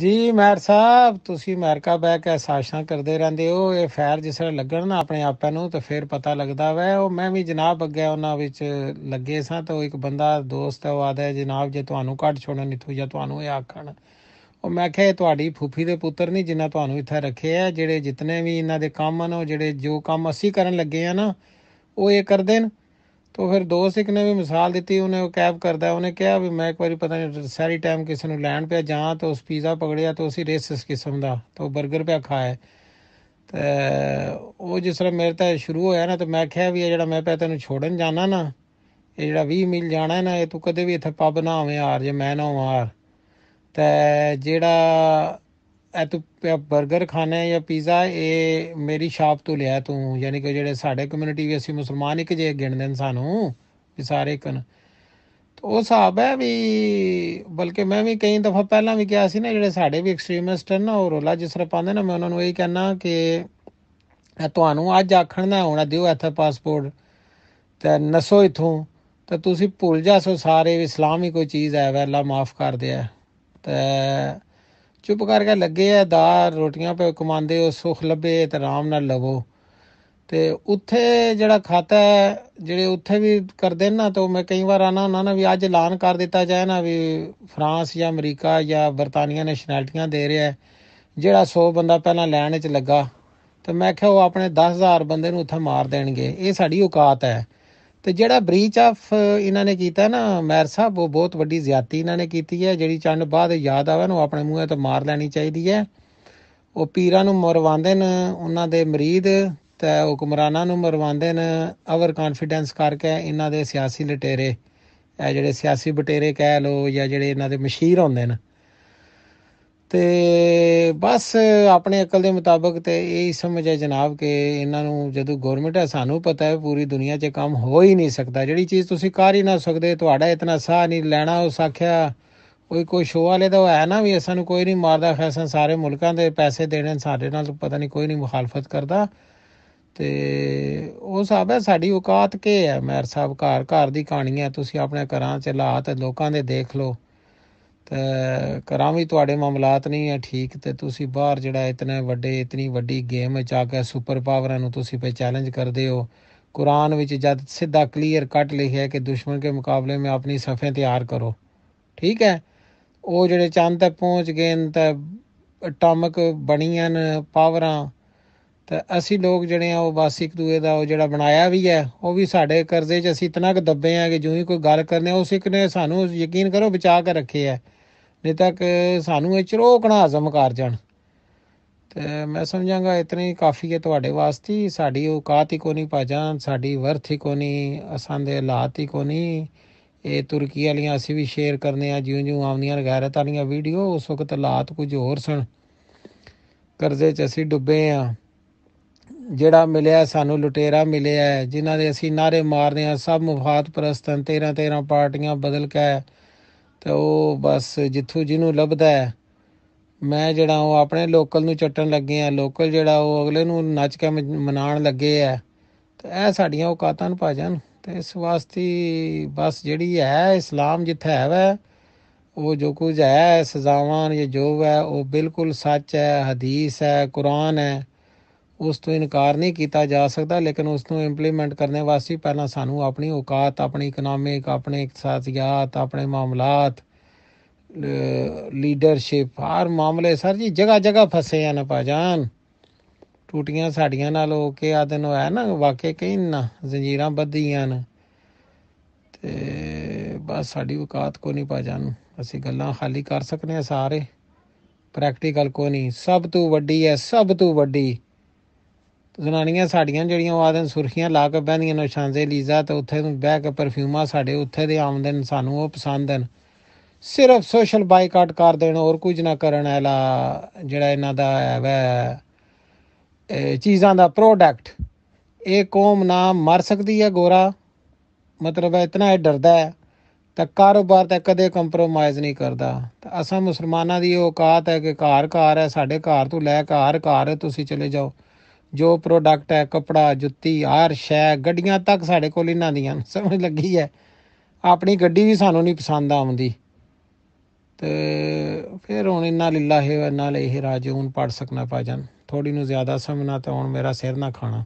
ਜੀ ਮਹਿਰ ਸਾਹਿਬ ਤੁਸੀਂ ਅਮਰੀਕਾ ਬੈ ਕੇ ਸਾਸ਼ਾਂ ਕਰਦੇ ਰਹਿੰਦੇ ਹੋ ਇਹ ਫੈਰ ਜਿਸ ਤਰ੍ਹਾਂ ਲੱਗਣ ਨਾ ਆਪਣੇ ਆਪਾਂ ਨੂੰ ਤਾਂ ਫੇਰ ਪਤਾ ਲੱਗਦਾ ਵੈ ਉਹ ਮੈਂ ਵੀ ਜਨਾਬ ਅੱਗੇ ਉਹਨਾਂ ਵਿੱਚ ਲੱਗੇ ਸਾਂ ਤਾਂ ਇੱਕ ਬੰਦਾ ਦੋਸਤ ਹੈ ਉਹ ਆਦਾ ਜਨਾਬ ਜੇ ਤੁਹਾਨੂੰ ਕੱਢ ਛੋੜਨ ਇਥੋਂ ਜਾਂ ਤੁਹਾਨੂੰ ਇਹ ਆਖਣ ਉਹ ਮੈਂ ਕਿਹਾ ਤੁਹਾਡੀ ਫੁੱਫੀ ਦੇ ਪੁੱਤਰ ਨਹੀਂ ਜਿਨ੍ਹਾਂ ਤੁਹਾਨੂੰ ਇੱਥੇ ਰੱਖਿਆ ਹੈ ਜਿਹੜੇ ਜਿਤਨੇ ਵੀ ਇਹਨਾਂ ਦੇ ਕੰਮ ਹਨ ਉਹ ਜਿਹੜੇ ਜੋ ਕੰਮ ਅਸੀਂ ਕਰਨ ਲੱਗੇ ਆ ਨਾ ਉਹ ਇਹ ਕਰਦੇ ਨੇ ਤੋ ਫਿਰ ਦੋਸਤ ਇੱਕ ਨੇ ਵੀ ਮਿਸਾਲ ਦਿੱਤੀ ਉਹਨੇ ਉਹ ਕੈਬ ਕਰਦਾ ਉਹਨੇ ਕਿਹਾ ਵੀ ਮੈਂ ਇੱਕ ਵਾਰੀ ਪਤਾ ਨਹੀਂ ਸਾਰੀ ਟਾਈਮ ਕਿਸੇ ਨੂੰ ਲੈਣ ਪਿਆ ਜਾਂ ਤਾਂ ਉਸ ਪੀਜ਼ਾ ਪਕੜਿਆ ਤਾਂ ਉਸੇ ਰੇਸਿਸ ਕਿਸਮ ਦਾ ਤਾਂ 버ਗਰ ਪਿਆ ਖਾਇਆ ਤੇ ਉਹ ਜਿਸ ਤਰ੍ਹਾਂ ਮੇਰੇ ਤਾਂ ਸ਼ੁਰੂ ਹੋਇਆ ਨਾ ਤਾਂ ਮੈਂ ਕਿਹਾ ਵੀ ਇਹ ਜਿਹੜਾ ਮੈਂ ਪਿਆ ਤੈਨੂੰ ਛੋੜਨ ਜਾਣਾ ਨਾ ਇਹ ਜਿਹੜਾ 20 ਮੀਲ ਜਾਣਾ ਨਾ ਇਹ ਤੂੰ ਕਦੇ ਵੀ ਇੱਥੇ ਪੱਬ ਨਾ ਆਵੇਂ ਯਾਰ ਜੇ ਮੈਂ ਨਾ ਆਵਾਂ ਤੇ ਜਿਹੜਾ ਐ ਤੂੰ ਬਰਗਰ ਖਾਣਾ ਹੈ ਜਾਂ ਪੀਜ਼ਾ ਇਹ ਮੇਰੀ ਸ਼ਾਪ ਤੋਂ ਲਿਆ ਤੂੰ ਯਾਨੀ ਕਿ ਜਿਹੜੇ ਸਾਡੇ ਕਮਿਊਨਿਟੀ ਵੀ ਅਸੀਂ ਮੁਸਲਮਾਨ ਇੱਕ ਜੇ ਗਿਣਦੇ ਨੇ ਸਾਨੂੰ ਵੀ ਸਾਰੇ ਕਨ ਉਹ ਹਿਸਾਬ ਹੈ ਵੀ ਬਲਕਿ ਮੈਂ ਵੀ ਕਈ ਦਫਾ ਪਹਿਲਾਂ ਵੀ ਕਿਹਾ ਸੀ ਨਾ ਜਿਹੜੇ ਸਾਡੇ ਵੀ ਐਕਸਟ੍ਰੀਮਿਸਟ ਹਨ ਉਹ ਰੋਲਾ ਜਿਸ ਤਰ੍ਹਾਂ ਪਾਉਂਦੇ ਨਾ ਮੈਂ ਉਹਨਾਂ ਨੂੰ ਇਹ ਕਹਿਣਾ ਕਿ ਤੁਹਾਨੂੰ ਅੱਜ ਆਖਣ ਦਾ ਹੋਣਾ ਦਿਓ ਇੱਥੇ ਪਾਸਪੋਰਟ ਤੇ ਨਸੋ ਇਥੋਂ ਤੇ ਤੁਸੀਂ ਭੁੱਲ ਜਾਸੋ ਸਾਰੇ ਇਸਲਾਮ ਹੀ ਕੋਈ ਚੀਜ਼ ਹੈ ਵੈ ਅੱਲਾ ਮਾਫ ਕਰ ਦਿਆ ਤੇ ਚੁੱਪ ਕਰਕੇ ਲੱਗੇ ਆ ਦਾ ਰੋਟੀਆਂ ਪੇ ਕਮਾਉਂਦੇ ਹੋ ਸੁਖ ਲੱਭੇ ਤੇ ਆਰਾਮ ਨਾਲ ਲਵੋ ਤੇ ਉੱਥੇ ਜਿਹੜਾ ਖਾਤਾ ਹੈ ਜਿਹੜੇ ਉੱਥੇ ਵੀ ਕਰਦੇ ਨਾ ਤਾਂ ਮੈਂ ਕਈ ਵਾਰ ਆਣਾ ਉਹਨਾਂ ਨੇ ਵੀ ਅੱਜ ਐਲਾਨ ਕਰ ਦਿੱਤਾ ਜਾਏ ਨਾ ਵੀ ਫਰਾਂਸ ਜਾਂ ਅਮਰੀਕਾ ਜਾਂ ਬਰਤਾਨੀਆ ਨੈਸ਼ਨੈਲਿਟੀਆਂ ਦੇ ਰਿਹਾ ਜਿਹੜਾ 100 ਬੰਦਾ ਪਹਿਲਾਂ ਲੈਣ 'ਚ ਲੱਗਾ ਤੇ ਮੈਂ ਕਿਹਾ ਉਹ ਆਪਣੇ 10000 ਬੰਦੇ ਨੂੰ ਉੱਥੇ ਮਾਰ ਦੇਣਗੇ ਇਹ ਸਾਡੀ ਔਕਾਤ ਹੈ ਤੇ ਜਿਹੜਾ ਬ੍ਰੀਚ ਆਫ ਇਹਨਾਂ ਨੇ ਕੀਤਾ ਨਾ ਮੈਰ ਸਾਹਿਬ ਉਹ ਬਹੁਤ ਵੱਡੀ ਜ਼ਿਆਤੀ ਇਹਨਾਂ ਨੇ ਕੀਤੀ ਹੈ ਜਿਹੜੀ ਚੰਨ ਬਾਅਦ ਯਾਦ ਆਵੇ ਨੂੰ ਆਪਣੇ ਮੂੰਹ ਤੇ ਮਾਰ ਲੈਣੀ ਚਾਹੀਦੀ ਹੈ ਉਹ ਪੀਰਾਂ ਨੂੰ ਮਰਵਾਉਂਦੇ ਨੇ ਉਹਨਾਂ ਦੇ ਮਰੀਦ ਤੇ ਹੁਕਮਰਾਨਾਂ ਨੂੰ ਮਰਵਾਉਂਦੇ ਨੇ ਆਵਰ ਕੌਨਫੀਡੈਂਸ ਕਰਕੇ ਇਹਨਾਂ ਦੇ ਸਿਆਸੀ ਲਟੇਰੇ ਇਹ ਜਿਹੜੇ ਸਿਆਸੀ ਬਟੇਰੇ ਕਹਿ ਲੋ ਜਾਂ ਜਿਹੜੇ ਇਹਨਾਂ ਦੇ ਮਸ਼ੀਰ ਹੁੰਦੇ ਨੇ ਤੇ ਬਸ ਆਪਣੇ ਅਕਲ ਦੇ ਮੁਤਾਬਕ ਤੇ ਇਹ ਹੀ ਸਮਝ ਹੈ ਜਨਾਬ ਕਿ ਇਹਨਾਂ ਨੂੰ ਜਦੋਂ ਗਵਰਨਮੈਂਟ ਹੈ ਸਾਨੂੰ ਪਤਾ ਹੈ ਪੂਰੀ ਦੁਨੀਆ 'ਚ ਕੰਮ ਹੋ ਹੀ ਨਹੀਂ ਸਕਦਾ ਜਿਹੜੀ ਚੀਜ਼ ਤੁਸੀਂ ਕਰ ਹੀ ਨਾ ਸਕਦੇ ਤੁਹਾਡਾ ਇਤਨਾ ਸਾਹ ਨਹੀਂ ਲੈਣਾ ਉਸ ਆਖਿਆ ਕੋਈ ਕੋਈ ਸ਼ੋਅ ਵਾਲੇ ਦਾ ਹੈ ਨਾ ਵੀ ਸਾਨੂੰ ਕੋਈ ਨਹੀਂ ਮਾਰਦਾ ਖੈਸਨ ਸਾਰੇ ਮੁਲਕਾਂ ਦੇ ਪੈਸੇ ਦੇਣੇ ਸਾਡੇ ਨਾਲ ਪਤਾ ਨਹੀਂ ਕੋਈ ਨਹੀਂ ਮੁਖਾਲਫਤ ਕਰਦਾ ਤੇ ਉਹ ਸਾਹਿਬ ਹੈ ਸਾਡੀ ਔਕਾਤ ਕੀ ਹੈ ਮੈਰ ਸਾਹਿਬ ਘਰ ਘਰ ਦੀ ਕਹਾਣੀ ਹੈ ਤੁਸੀਂ ਆਪਣੇ ਘਰਾਂ 'ਚ ਹਾਲਾਤ ਲੋਕਾਂ ਦੇ ਦੇਖ ਲਓ ਤੇ ਕਰਾਂ ਵੀ ਤੁਹਾਡੇ ਮਾਮਲਾਤ ਨਹੀਂ ਹੈ ਠੀਕ ਤੇ ਤੁਸੀਂ ਬਾਹਰ ਜਿਹੜਾ ਇਤਨੇ ਵੱਡੇ ਇਤਨੀ ਵੱਡੀ ਗੇਮ ਵਿੱਚ ਆ ਕੇ ਸੁਪਰ ਪਾਵਰਾਂ ਨੂੰ ਤੁਸੀਂ ਪੇ ਚੈਲੰਜ ਕਰਦੇ ਹੋ ਕੁਰਾਨ ਵਿੱਚ ਜਦ ਸਿੱਧਾ ਕਲੀਅਰ ਕੱਟ ਲਿਖਿਆ ਹੈ ਕਿ ਦੁਸ਼ਮਣ ਕੇ ਮੁਕਾਬਲੇ ਮੇਂ ਆਪਣੀ ਸਫੇ ਤਿਆਰ ਕਰੋ ਠੀਕ ਹੈ ਉਹ ਜਿਹੜੇ ਚੰਦ ਤੱਕ ਪਹੁੰਚ ਗਏ ਨੇ ਤਾਂ ਐਟਮਿਕ ਬਣੀਆਂ ਪਾਵਰਾਂ ਤੇ ਅਸੀਂ ਲੋਕ ਜਿਹੜੇ ਆ ਉਹ ਬਸ ਇੱਕ ਦੂਏ ਦਾ ਉਹ ਜਿਹੜਾ ਬਣਾਇਆ ਵੀ ਹੈ ਉਹ ਵੀ ਸਾਡੇ ਕਰਜ਼ੇ 'ਚ ਅਸੀਂ ਇਤਨਾ ਕਿ ਦੱਬੇ ਆ ਕਿ ਜੂਹੀ ਹੀ ਕੋਈ ਗੱਲ ਕਰਨੇ ਉਸ ਇੱਕ ਨੇ ਸਾਨੂੰ ਯਕੀਨ ਕਰੋ ਬਚਾ ਕੇ ਰੱਖਿਆ ਹੈ ਨੇ ਤੱਕ ਸਾਨੂੰ ਇਹ ਚਰੋਕਣਾ ਹਜ਼ਮ ਕਰ ਜਾਣ ਤੇ ਮੈਂ ਸਮਝਾਂਗਾ ਇਤਨੇ ਹੀ ਕਾਫੀ ਹੈ ਤੁਹਾਡੇ ਵਾਸਤੇ ਸਾਡੀ ਔਕਾਤ ਹੀ ਕੋਨੀ ਭਾਜਾਨ ਸਾਡੀ ਵਰਥ ਹੀ ਕੋਨੀ ਅਸਾਂ ਦੇ ਹਾਲਾਤ ਹੀ ਕੋਨੀ ਇਹ ਤੁਰਕੀ ਵਾਲੀਆਂ ਅਸੀਂ ਵੀ ਸ਼ੇਅਰ ਕਰਨੇ ਆ ਜਿਉਂ ਜਿਉਂ ਆਉਂਦੀਆਂ ਗੈਰਤ ਵਾਲੀਆਂ ਵੀਡੀਓ ਉਸ ਵਕਤ ਹਾਲਾਤ ਕੁਝ ਹੋਰ ਸਨ ਕਰਜ਼ੇ 'ਚ ਅਸੀਂ ਡੁੱਬੇ ਆ ਜਿਹੜਾ ਮਿਲਿਆ ਸਾਨੂੰ ਲੁਟੇਰਾ ਮਿਲਿਆ ਜਿਨ੍ਹਾਂ ਦੇ ਅਸੀਂ ਨਾਰੇ ਮਾਰਦੇ ਆ ਸਭ ਮੁਫਾਤ ਪਰਸਤਨ 13 13 ਪਾਰਟੀਆਂ ਬਦਲ ਕੇ ਤੇ ਉਹ ਬਸ ਜਿੱਥੋਂ ਜਿਹਨੂੰ ਲੱਭਦਾ ਹੈ ਮੈਂ ਜਿਹੜਾ ਉਹ ਆਪਣੇ ਲੋਕਲ ਨੂੰ ਚੱਟਣ ਲੱਗੇ ਆ ਲੋਕਲ ਜਿਹੜਾ ਉਹ ਅਗਲੇ ਨੂੰ ਨੱਚ ਕੇ ਮਨਾਣ ਲੱਗੇ ਆ ਤੇ ਇਹ ਸਾਡੀਆਂ ਔਕਾਤਾਂ ਨੂੰ ਭਾਜਨ ਤੇ ਇਸ ਵਾਸਤੇ ਬਸ ਜਿਹੜੀ ਹੈ ਇਸਲਾਮ ਜਿੱਥੇ ਹੈ ਵਾ ਉਹ ਜੋ ਕੁਝ ਹੈ ਸਜ਼ਾਵਾਂ ਜਾਂ ਜੋ ਹੈ ਉਹ ਬਿਲਕੁਲ ਸੱਚ ਹੈ ਹਦੀਸ ਹੈ ਕੁਰਾਨ ਹੈ ਉਸ ਤੋਂ ਇਨਕਾਰ ਨਹੀਂ ਕੀਤਾ ਜਾ ਸਕਦਾ ਲੇਕਿਨ ਉਸ ਨੂੰ ਇੰਪਲੀਮੈਂਟ ਕਰਨੇ ਵਾਸਤੇ ਪਹਿਲਾਂ ਸਾਨੂੰ ਆਪਣੀ ਔਕਾਤ ਆਪਣੀ ਇਕਨੋਮਿਕ ਆਪਣੇ ਇਕਸਾਸੀਆਤ ਆਪਣੇ ਮਾਮਲਾਤ ਲੀਡਰਸ਼ਿਪ ਹਰ ਮਾਮਲੇ ਸਰ ਜੀ ਜਗਾ ਜਗਾ ਫਸੇ ਆ ਨਾ ਪਾਜਾਨ ਟੂਟੀਆਂ ਸਾਡੀਆਂ ਨਾਲ ਹੋ ਕੇ ਆ ਦਿਨ ਹੋਇਆ ਨਾ ਵਾਕੇ ਕਈ ਨਾ ਜ਼ੰਜੀਰਾਂ ਬੱਧੀਆਂ ਨੇ ਤੇ ਬਸ ਸਾਡੀ ਔਕਾਤ ਕੋ ਨਹੀਂ ਪਾਜਾਨ ਅਸੀਂ ਗੱਲਾਂ ਖਾਲੀ ਕਰ ਸਕਨੇ ਆ ਸਾਰੇ ਪ੍ਰੈਕਟੀਕਲ ਕੋ ਨਹੀਂ ਸਭ ਤੋਂ ਵੱਡੀ ਹੈ ਸਭ ਤੋਂ ਵੱਡੀ ਜ਼ਨਾਨੀਆਂ ਸਾਡੀਆਂ ਜਿਹੜੀਆਂ ਉਹ ਆਦਨ ਸੁਰਖੀਆਂ ਲਾ ਕੇ ਬਹਿੰਦੀਆਂ ਨੇ ਸ਼ਾਂਜ਼ੇ ਲੀਜ਼ਾ ਤੇ ਉੱਥੇ ਨੂੰ ਬਹਿ ਕੇ ਪਰਫਿਊਮਾ ਸਾਡੇ ਉੱਥੇ ਦੇ ਆਮਦਨ ਸਾਨੂੰ ਉਹ ਪਸੰਦ ਹਨ ਸਿਰਫ ਸੋਸ਼ਲ ਬਾਈਕਾਟ ਕਰ ਦੇਣ ਹੋਰ ਕੁਝ ਨਾ ਕਰਨ ਐਲਾ ਜਿਹੜਾ ਇਹਨਾਂ ਦਾ ਹੈ ਚੀਜ਼ਾਂ ਦਾ ਪ੍ਰੋਡਕਟ ਇਹ ਕੌਮ ਨਾ ਮਰ ਸਕਦੀ ਹੈ ਗੋਰਾ ਮਤਲਬ ਹੈ ਇਤਨਾ ਇਹ ਡਰਦਾ ਹੈ ਤਾਂ ਕਾਰੋਬਾਰ ਤਾਂ ਕਦੇ ਕੰਪਰੋਮਾਈਜ਼ ਨਹੀਂ ਕਰਦਾ ਤਾਂ ਅਸਾਂ ਮੁਸਲਮਾਨਾਂ ਦੀ ਔਕਾਤ ਹੈ ਕਿ ਘਰ ਘਰ ਹੈ ਸਾਡੇ ਘਰ ਤੋਂ ਲੈ ਕੇ ਹਰ ਘਰ ਤੁਸੀਂ ਚਲੇ ਜਾਓ ਜੋ ਪ੍ਰੋਡਕਟ ਹੈ ਕਪੜਾ ਜੁੱਤੀ ਹਰ ਸ਼ੈ ਗੱਡੀਆਂ ਤੱਕ ਸਾਡੇ ਕੋਲ ਇਹਨਾਂ ਦੀਆਂ ਸਮਝ ਲੱਗੀ ਹੈ ਆਪਣੀ ਗੱਡੀ ਵੀ ਸਾਨੂੰ ਨਹੀਂ ਪਸੰਦ ਆਉਂਦੀ ਤੇ ਫਿਰ ਹੁਣ ਇਨਾ ਲਿਲਾਹੇ ਨਾਲ ਇਹ ਰਾਜੂਨ ਪੜ ਸਕਣਾ ਪਾ ਪਾਜਨ ਥੋੜੀ ਨੂੰ ਜ਼ਿਆਦਾ ਸਮਝਣਾ ਤਾਂ ਹੁਣ ਮੇਰਾ ਸਿਰ ਨਾ ਖਾਣਾ